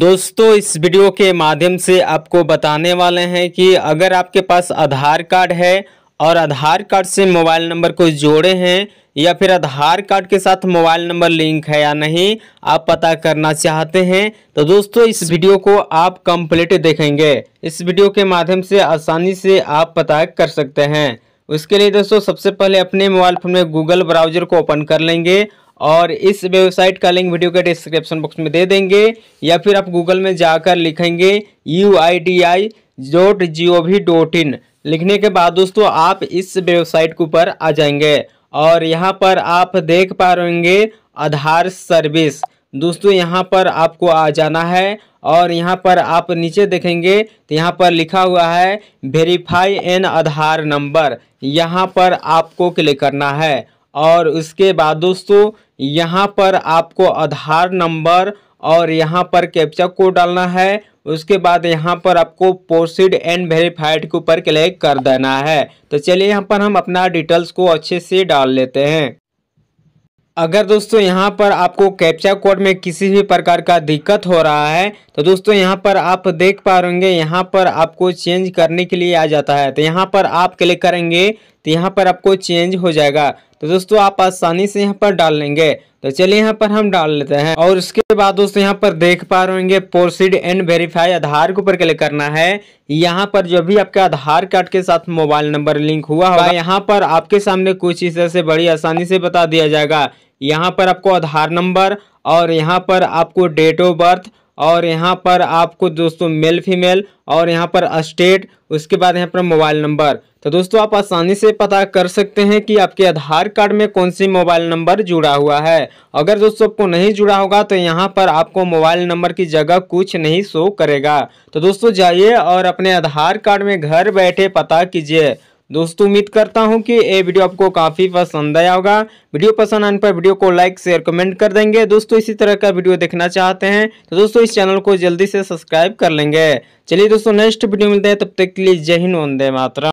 दोस्तों इस वीडियो के माध्यम से आपको बताने वाले हैं कि अगर आपके पास आधार कार्ड है और आधार कार्ड से मोबाइल नंबर को जोड़े हैं या फिर आधार कार्ड के साथ मोबाइल नंबर लिंक है या नहीं आप पता करना चाहते हैं तो दोस्तों इस वीडियो को आप कंप्लीट देखेंगे इस वीडियो के माध्यम से आसानी से आप पता कर सकते हैं उसके लिए दोस्तों सबसे पहले अपने मोबाइल फ़ोन में गूगल ब्राउजर को ओपन कर लेंगे और इस वेबसाइट का लिंक वीडियो के डिस्क्रिप्शन बॉक्स में दे देंगे या फिर आप गूगल में जाकर लिखेंगे U I D I dot G O V dot in लिखने के बाद दोस्तों आप इस वेबसाइट के ऊपर आ जाएंगे और यहाँ पर आप देख पा रहेंगे आधार सर्विस दोस्तों यहाँ पर आपको आ जाना है और यहाँ पर आप नीचे देखेंगे तो यहाँ पर लिखा हुआ है वेरीफाई एन आधार नंबर यहाँ पर आपको क्लिक करना है और उसके बाद दोस्तों यहाँ पर आपको आधार नंबर और यहाँ पर कैप्चा कोड डालना है उसके बाद यहाँ पर आपको प्रोसीड एंड वेरीफाइड के ऊपर क्लिक कर देना है तो चलिए यहाँ पर हम अपना डिटेल्स को अच्छे से डाल लेते हैं अगर दोस्तों यहाँ पर आपको कैप्चा कोड में किसी भी प्रकार का दिक्कत हो रहा है तो दोस्तों यहाँ पर आप देख पा रहेंगे यहाँ पर आपको चेंज करने के लिए आ जाता है तो यहाँ पर आप क्लिक करेंगे तो यहाँ पर आपको चेंज हो जाएगा तो दोस्तों आप आसानी से यहाँ पर डाल लेंगे तो चलिए यहाँ पर हम डाल लेते हैं और उसके बाद दोस्तों यहाँ पर देख पा रहे होंगे प्रोसीड एंड वेरीफाई आधार के ऊपर क्लिक करना है यहाँ पर जो भी आपके आधार कार्ड के साथ मोबाइल नंबर लिंक हुआ होगा यहाँ पर आपके सामने कुछ इस तरह से बड़ी आसानी से बता दिया जाएगा यहाँ पर आपको आधार नंबर और यहाँ पर आपको डेट ऑफ बर्थ और यहाँ पर आपको दोस्तों मेल फीमेल और यहाँ पर स्टेट उसके बाद यहाँ पर मोबाइल नंबर तो दोस्तों आप आसानी से पता कर सकते हैं कि आपके आधार कार्ड में कौन सी मोबाइल नंबर जुड़ा हुआ है अगर दोस्तों आपको नहीं जुड़ा होगा तो यहाँ पर आपको मोबाइल नंबर की जगह कुछ नहीं शो करेगा तो दोस्तों जाइए और अपने आधार कार्ड में घर बैठे पता कीजिए दोस्तों उम्मीद करता हूं कि ये वीडियो आपको काफ़ी पसंद आया होगा वीडियो पसंद आने पर वीडियो को लाइक शेयर कमेंट कर देंगे दोस्तों इसी तरह का वीडियो देखना चाहते हैं तो दोस्तों इस चैनल को जल्दी से सब्सक्राइब कर लेंगे चलिए दोस्तों नेक्स्ट वीडियो मिलते हैं तब तक के लिए जय हिंद वंदे मातरा